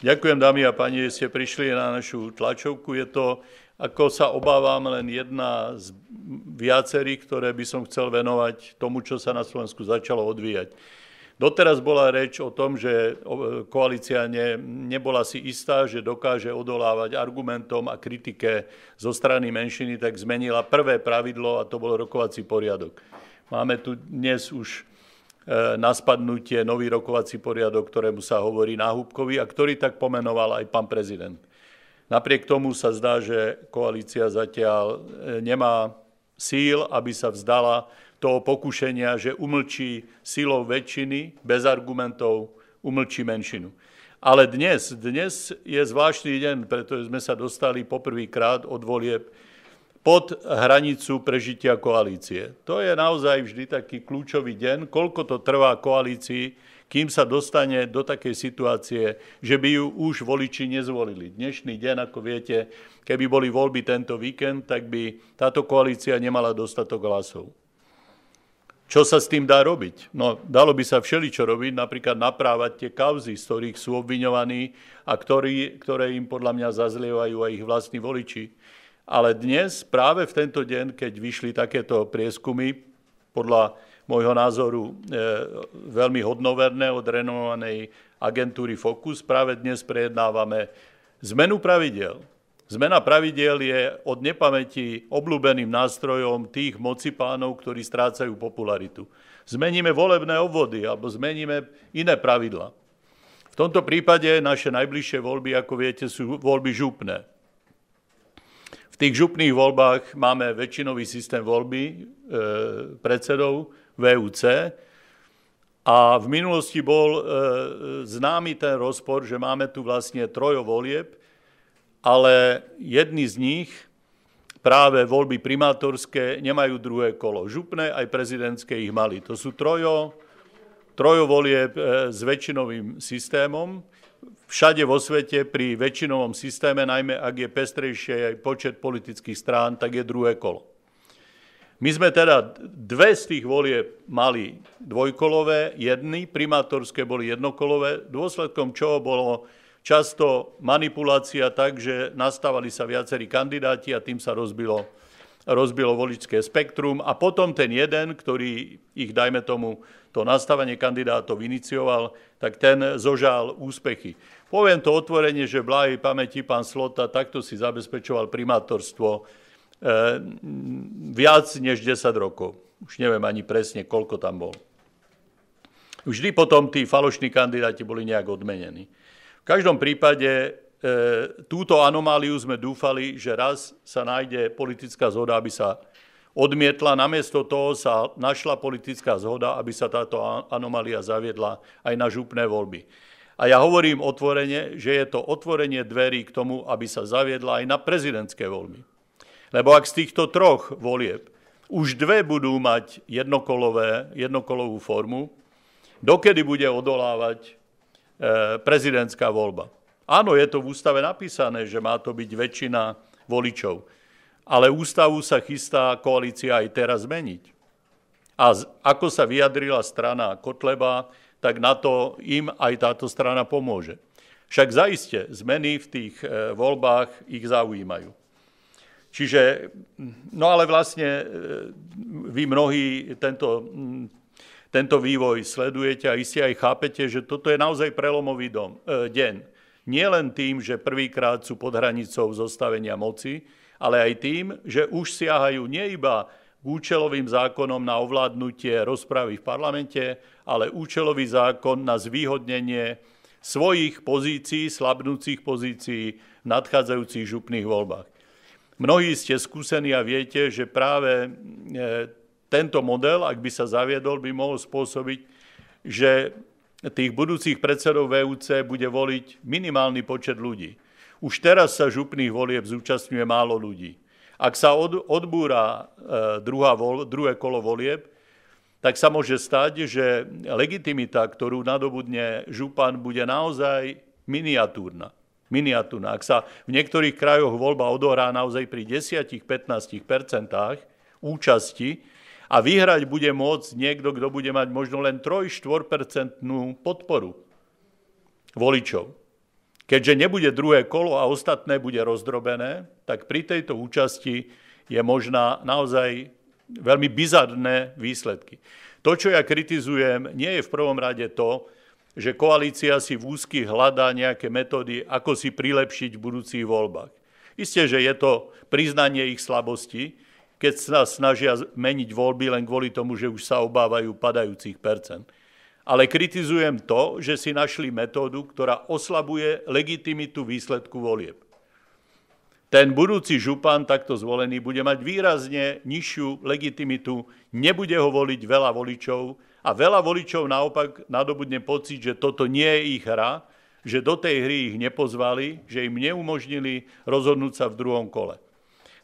Ďakujem, dámy a páni, že ste prišli na našu tlačovku. Je to, ako sa obávam, len jedna z viacerých, ktoré by som chcel venovať tomu, čo sa na Slovensku začalo odvíjať. Doteraz bola reč o tom, že koalícia ne, nebola si istá, že dokáže odolávať argumentom a kritike zo strany menšiny, tak zmenila prvé pravidlo a to bol rokovací poriadok. Máme tu dnes už E, na spadnutie nový rokovací poriadok, ktorému sa hovorí náhubkový a ktorý tak pomenoval aj pán prezident. Napriek tomu sa zdá, že koalícia zatiaľ e, nemá síl, aby sa vzdala toho pokušenia, že umlčí silou väčšiny, bez argumentov umlčí menšinu. Ale dnes, dnes je zvláštny deň, pretože sme sa dostali poprvýkrát od volieb pod hranicu prežitia koalície. To je naozaj vždy taký kľúčový deň, koľko to trvá koalícii, kým sa dostane do takej situácie, že by ju už voliči nezvolili. Dnešný deň, ako viete, keby boli voľby tento víkend, tak by táto koalícia nemala dostatok hlasov. Čo sa s tým dá robiť? No, dalo by sa všeličo robiť, napríklad naprávať tie kauzy, z ktorých sú obviňovaní a ktorí, ktoré im podľa mňa zazlievajú aj ich vlastní voliči ale dnes, práve v tento deň, keď vyšli takéto prieskumy, podľa môjho názoru e, veľmi hodnoverné od renovanej agentúry Focus, práve dnes prejednávame zmenu pravidel. Zmena pravidel je od nepamäti obľúbeným nástrojom tých mocipánov, ktorí strácajú popularitu. Zmeníme volebné obvody alebo zmeníme iné pravidla. V tomto prípade naše najbližšie voľby, ako viete, sú voľby župné tých župných voľbách máme väčšinový systém voľby e, predsedov VUC a v minulosti bol e, známy ten rozpor, že máme tu vlastne trojo volieb, ale jedni z nich, práve voľby primátorské, nemajú druhé kolo. Župné aj prezidentské ich mali. To sú trojo, trojo volieb e, s väčšinovým systémom všade vo svete pri väčšinovom systéme, najmä ak je pestrejšie aj počet politických strán, tak je druhé kolo. My sme teda dve z tých volie mali dvojkolové, jedny, primátorské boli jednokolové, dôsledkom čoho bolo často manipulácia tak, že nastávali sa viacerí kandidáti a tým sa rozbilo rozbilo voličské spektrum a potom ten jeden, ktorý ich, dajme tomu, to nastavenie kandidátov inicioval, tak ten zožal úspechy. Poviem to otvorene, že blahej pamäti pán Slota takto si zabezpečoval primátorstvo eh, viac než 10 rokov. Už neviem ani presne, koľko tam bol. Vždy potom tí falošní kandidáti boli nejak odmenení. V každom prípade E, túto anomáliu sme dúfali, že raz sa nájde politická zhoda, aby sa odmietla. Namiesto toho sa našla politická zhoda, aby sa táto anomália zaviedla aj na župné voľby. A ja hovorím otvorene, že je to otvorenie dverí k tomu, aby sa zaviedla aj na prezidentské voľby. Lebo ak z týchto troch volieb už dve budú mať jednokolové, jednokolovú formu, dokedy bude odolávať e, prezidentská voľba. Áno, je to v ústave napísané, že má to byť väčšina voličov. Ale ústavu sa chystá koalícia aj teraz zmeniť. A ako sa vyjadrila strana Kotleba, tak na to im aj táto strana pomôže. Však zaiste zmeny v tých e, voľbách ich zaujímajú. Čiže, no ale vlastne e, vy mnohí tento, tento vývoj sledujete a iste aj chápete, že toto je naozaj prelomový dom, e, deň nielen tým, že prvýkrát sú pod hranicou zostavenia moci, ale aj tým, že už siahajú nie iba k účelovým zákonom na ovládnutie rozpravy v parlamente, ale účelový zákon na zvýhodnenie svojich pozícií, slabnúcich pozícií v nadchádzajúcich župných voľbách. Mnohí ste skúsení a viete, že práve e, tento model, ak by sa zaviedol, by mohol spôsobiť, že tých budúcich predsedov VUC bude voliť minimálny počet ľudí. Už teraz sa župných volieb zúčastňuje málo ľudí. Ak sa odbúra e, druhá vol, druhé kolo volieb, tak sa môže stať, že legitimita, ktorú nadobudne župan, bude naozaj miniatúrna. Miniatúrna. Ak sa v niektorých krajoch voľba odohrá naozaj pri 10-15 účasti, a vyhrať bude môcť niekto, kto bude mať možno len 3-4% podporu voličov. Keďže nebude druhé kolo a ostatné bude rozdrobené, tak pri tejto účasti je možná naozaj veľmi bizarné výsledky. To, čo ja kritizujem, nie je v prvom rade to, že koalícia si v úzky hľadá nejaké metódy, ako si prilepšiť v budúcich voľbách. Isté, že je to priznanie ich slabosti, keď sa snažia meniť voľby len kvôli tomu, že už sa obávajú padajúcich percent. Ale kritizujem to, že si našli metódu, ktorá oslabuje legitimitu výsledku volieb. Ten budúci župan, takto zvolený, bude mať výrazne nižšiu legitimitu, nebude ho voliť veľa voličov a veľa voličov naopak nadobudne pocit, že toto nie je ich hra, že do tej hry ich nepozvali, že im neumožnili rozhodnúť sa v druhom kole.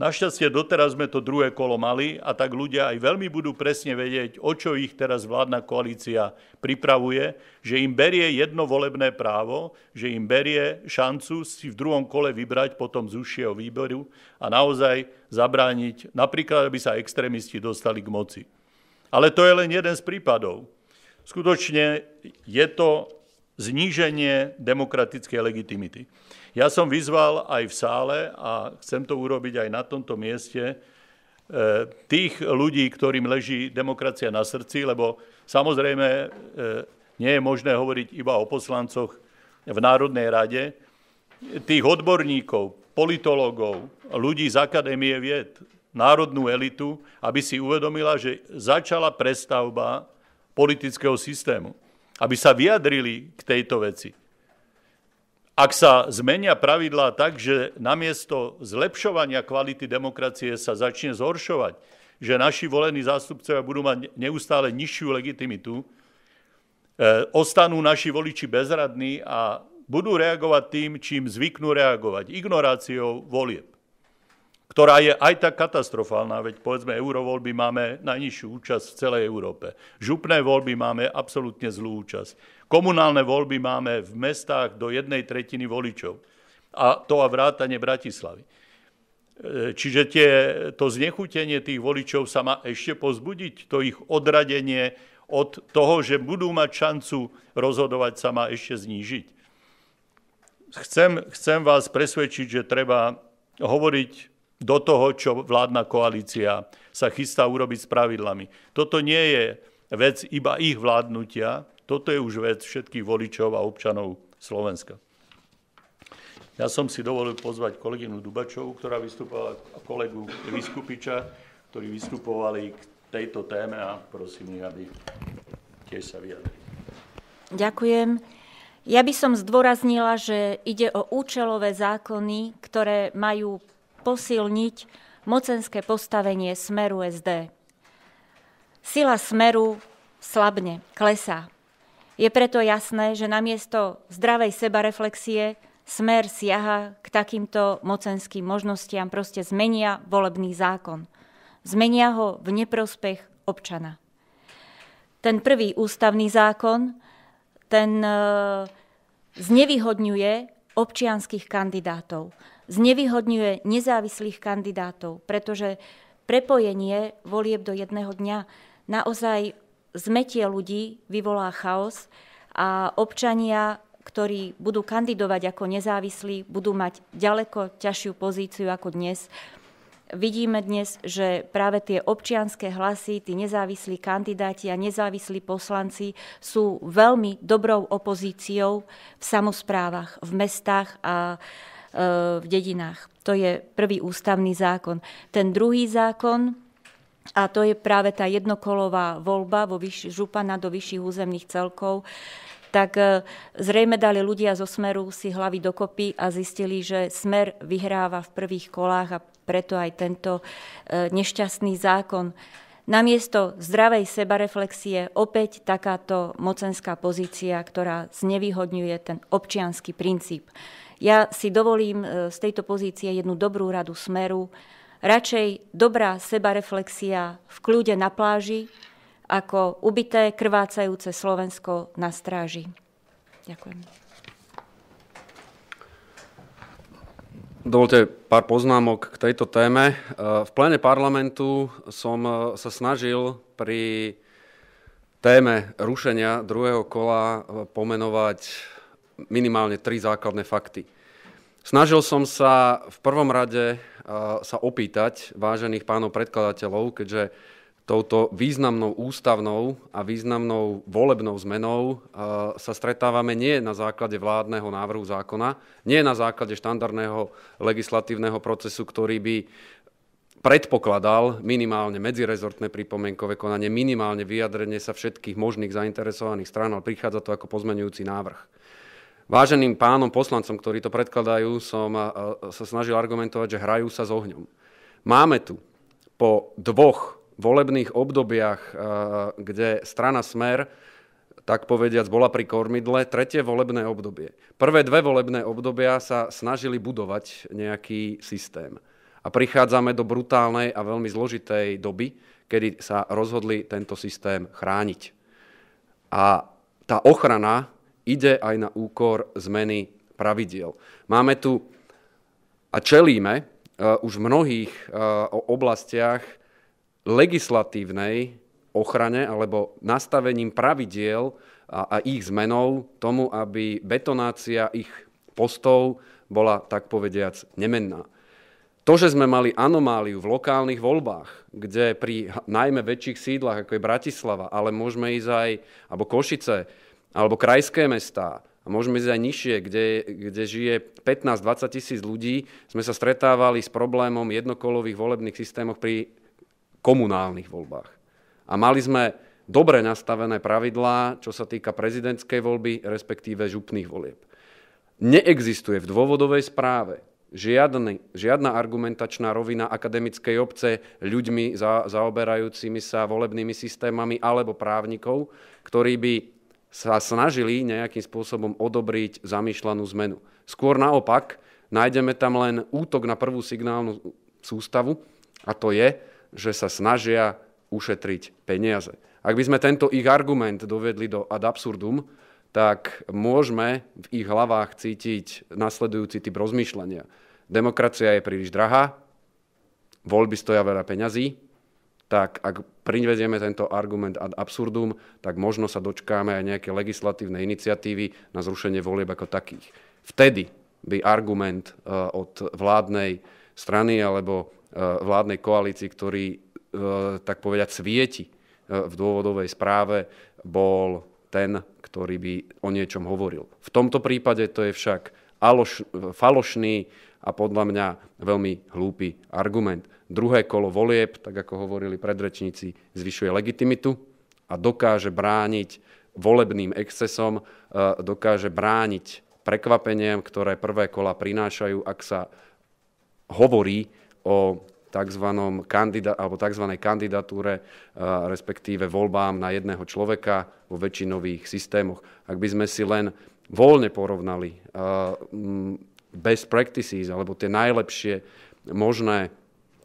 Našťastie doteraz sme to druhé kolo mali a tak ľudia aj veľmi budú presne vedieť, o čo ich teraz vládna koalícia pripravuje, že im berie jedno volebné právo, že im berie šancu si v druhom kole vybrať potom z užšieho výboru a naozaj zabrániť, napríklad, aby sa extrémisti dostali k moci. Ale to je len jeden z prípadov. Skutočne je to zníženie demokratickej legitimity. Ja som vyzval aj v sále a chcem to urobiť aj na tomto mieste e, tých ľudí, ktorým leží demokracia na srdci, lebo samozrejme e, nie je možné hovoriť iba o poslancoch v Národnej rade, tých odborníkov, politológov, ľudí z Akadémie vied, národnú elitu, aby si uvedomila, že začala prestavba politického systému aby sa vyjadrili k tejto veci. Ak sa zmenia pravidlá tak, že namiesto zlepšovania kvality demokracie sa začne zhoršovať, že naši volení zástupcovia budú mať neustále nižšiu legitimitu, e, ostanú naši voliči bezradní a budú reagovať tým, čím zvyknú reagovať, ignoráciou volieb ktorá je aj tak katastrofálna, veď povedzme eurovoľby máme najnižšiu účasť v celej Európe. Župné voľby máme absolútne zlú účasť. Komunálne voľby máme v mestách do jednej tretiny voličov. A to a vrátanie Bratislavy. E, čiže tie, to znechutenie tých voličov sa má ešte pozbudiť, to ich odradenie od toho, že budú mať šancu rozhodovať sa má ešte znížiť. Chcem, chcem vás presvedčiť, že treba hovoriť do toho, čo vládna koalícia sa chystá urobiť s pravidlami. Toto nie je vec iba ich vládnutia, toto je už vec všetkých voličov a občanov Slovenska. Ja som si dovolil pozvať kolegynu Dubačovu, ktorá vystupovala a kolegu Vyskupiča, ktorí vystupovali k tejto téme a prosím ich, aby tiež sa vyjadrili. Ďakujem. Ja by som zdôraznila, že ide o účelové zákony, ktoré majú posilniť mocenské postavenie smeru SD. Sila smeru slabne, klesá. Je preto jasné, že namiesto zdravej sebareflexie smer siaha k takýmto mocenským možnostiam, proste zmenia volebný zákon. Zmenia ho v neprospech občana. Ten prvý ústavný zákon, ten eh, znevýhodňuje občianských kandidátov. Znevýhodňuje nezávislých kandidátov, pretože prepojenie volieb do jedného dňa naozaj zmetie ľudí, vyvolá chaos a občania, ktorí budú kandidovať ako nezávislí, budú mať ďaleko ťažšiu pozíciu ako dnes vidíme dnes, že práve tie občianské hlasy, tí nezávislí kandidáti a nezávislí poslanci sú veľmi dobrou opozíciou v samozprávach, v mestách a e, v dedinách. To je prvý ústavný zákon. Ten druhý zákon, a to je práve tá jednokolová voľba vo vyš- župana do vyšších územných celkov, tak e, zrejme dali ľudia zo Smeru si hlavy dokopy a zistili, že Smer vyhráva v prvých kolách a preto aj tento e, nešťastný zákon. Namiesto zdravej sebareflexie opäť takáto mocenská pozícia, ktorá znevýhodňuje ten občianský princíp. Ja si dovolím e, z tejto pozície jednu dobrú radu smeru. Radšej dobrá sebareflexia v kľude na pláži, ako ubité, krvácajúce Slovensko na stráži. Ďakujem. Dovolte pár poznámok k tejto téme. V pléne parlamentu som e, sa snažil pri téme rušenia druhého kola e, pomenovať minimálne tri základné fakty. Snažil som sa v prvom rade e, sa opýtať vážených pánov predkladateľov, keďže touto významnou ústavnou a významnou volebnou zmenou e, sa stretávame nie na základe vládneho návrhu zákona, nie na základe štandardného legislatívneho procesu, ktorý by predpokladal minimálne medzirezortné pripomienkové konanie, minimálne vyjadrenie sa všetkých možných zainteresovaných strán, ale prichádza to ako pozmenujúci návrh. Váženým pánom poslancom, ktorí to predkladajú, som e, e, sa snažil argumentovať, že hrajú sa s ohňom. Máme tu po dvoch volebných obdobiach, eh, kde strana Smer tak povediac, bola pri kormidle tretie volebné obdobie. Prvé dve volebné obdobia sa snažili budovať nejaký systém. A prichádzame do brutálnej a veľmi zložitej doby, kedy sa rozhodli tento systém chrániť. A tá ochrana ide aj na úkor zmeny pravidiel. Máme tu a čelíme uh, už v mnohých uh, oblastiach legislatívnej ochrane alebo nastavením pravidiel a, a ich zmenou tomu, aby betonácia ich postov bola, tak povediac, nemenná. To, že sme mali anomáliu v lokálnych voľbách, kde pri najmä väčších sídlach, ako je Bratislava, ale môžeme ísť aj, alebo Košice, alebo krajské mestá, a môžeme ísť aj nižšie, kde, kde žije 15-20 tisíc ľudí, sme sa stretávali s problémom jednokolových volebných systémov pri komunálnych voľbách. A mali sme dobre nastavené pravidlá, čo sa týka prezidentskej voľby, respektíve župných volieb. Neexistuje v dôvodovej správe žiadny, žiadna argumentačná rovina akademickej obce ľuďmi za, zaoberajúcimi sa volebnými systémami alebo právnikov, ktorí by sa snažili nejakým spôsobom odobriť zamýšľanú zmenu. Skôr naopak, nájdeme tam len útok na prvú signálnu sústavu a to je, že sa snažia ušetriť peniaze. Ak by sme tento ich argument dovedli do ad absurdum, tak môžeme v ich hlavách cítiť nasledujúci typ rozmýšľania. Demokracia je príliš drahá, voľby stoja veľa peňazí, tak ak privedieme tento argument ad absurdum, tak možno sa dočkáme aj nejaké legislatívne iniciatívy na zrušenie volieb ako takých. Vtedy by argument eh, od vládnej strany alebo Eh, vládnej koalícii, ktorý eh, tak povedať svieti eh, v dôvodovej správe, bol ten, ktorý by o niečom hovoril. V tomto prípade to je však aloš, falošný a podľa mňa veľmi hlúpy argument. Druhé kolo volieb, tak ako hovorili predrečníci, zvyšuje legitimitu a dokáže brániť volebným excesom, dokáže brániť prekvapeniam, ktoré prvé kola prinášajú, ak sa hovorí o tzv. Kandida- alebo tzv. kandidatúre, respektíve voľbám na jedného človeka vo väčšinových systémoch. Ak by sme si len voľne porovnali best practices alebo tie najlepšie možné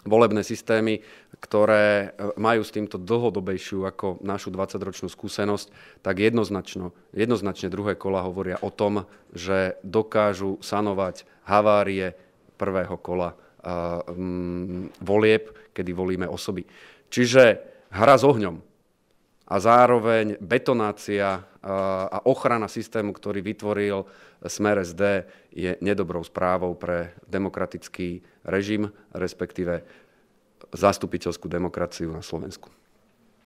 volebné systémy, ktoré e, majú s týmto dlhodobejšiu ako našu 20-ročnú skúsenosť, tak jednoznačno, jednoznačne druhé kola hovoria o tom, že dokážu sanovať havárie prvého kola Eh, mm, volieb, kedy volíme osoby. Čiže hra s ohňom a zároveň betonácia eh, a ochrana systému, ktorý vytvoril Smer SD, je nedobrou správou pre demokratický režim, respektíve zastupiteľskú demokraciu na Slovensku.